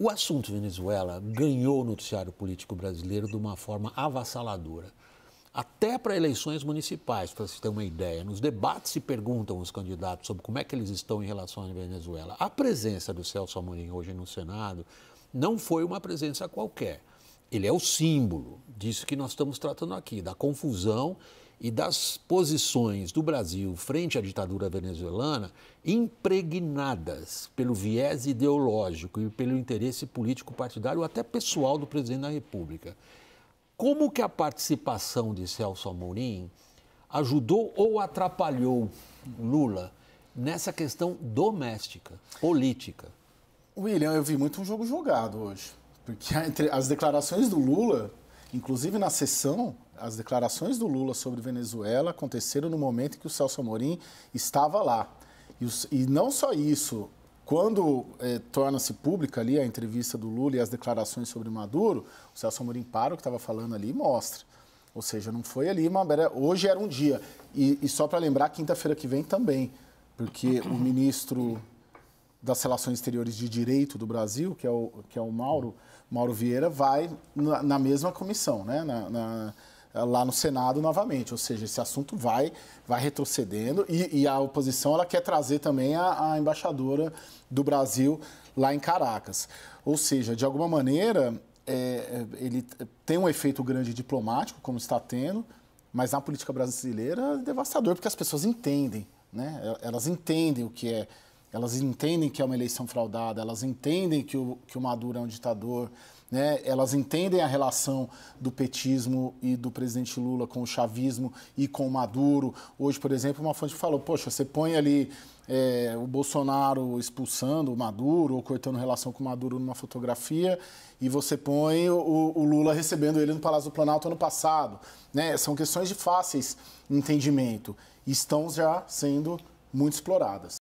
O assunto Venezuela ganhou o noticiário político brasileiro de uma forma avassaladora. Até para eleições municipais, para se ter uma ideia. Nos debates se perguntam os candidatos sobre como é que eles estão em relação à Venezuela. A presença do Celso Amorim hoje no Senado não foi uma presença qualquer. Ele é o símbolo disso que nós estamos tratando aqui, da confusão e das posições do Brasil frente à ditadura venezuelana impregnadas pelo viés ideológico e pelo interesse político partidário, até pessoal do presidente da República. Como que a participação de Celso Amorim ajudou ou atrapalhou Lula nessa questão doméstica, política? William, eu vi muito um jogo jogado hoje, porque as declarações do Lula, inclusive na sessão, as declarações do Lula sobre Venezuela aconteceram no momento em que o Celso Amorim estava lá. E, os, e não só isso, quando eh, torna-se pública ali a entrevista do Lula e as declarações sobre Maduro, o Celso Amorim para o que estava falando ali e mostra. Ou seja, não foi ali mas Hoje era um dia. E, e só para lembrar, quinta-feira que vem também, porque o ministro das Relações Exteriores de Direito do Brasil, que é o, que é o Mauro, Mauro Vieira, vai na, na mesma comissão, né? Na, na, eh, lá no Senado novamente. Ou seja, esse assunto vai, vai retrocedendo e, e a oposição ela quer trazer também a, a embaixadora do Brasil lá em Caracas. Ou seja, de alguma maneira, é, ele tem um efeito grande diplomático, como está tendo, mas na política brasileira é devastador, porque as pessoas entendem, né? Elas entendem o que é elas entendem que é uma eleição fraudada, elas entendem que o, que o Maduro é um ditador, né? elas entendem a relação do petismo e do presidente Lula com o chavismo e com o Maduro. Hoje, por exemplo, uma fonte falou: poxa, você põe ali é, o Bolsonaro expulsando o Maduro ou cortando relação com o Maduro numa fotografia e você põe o, o Lula recebendo ele no Palácio do Planalto ano passado. Né? São questões de fáceis entendimento e estão já sendo muito exploradas.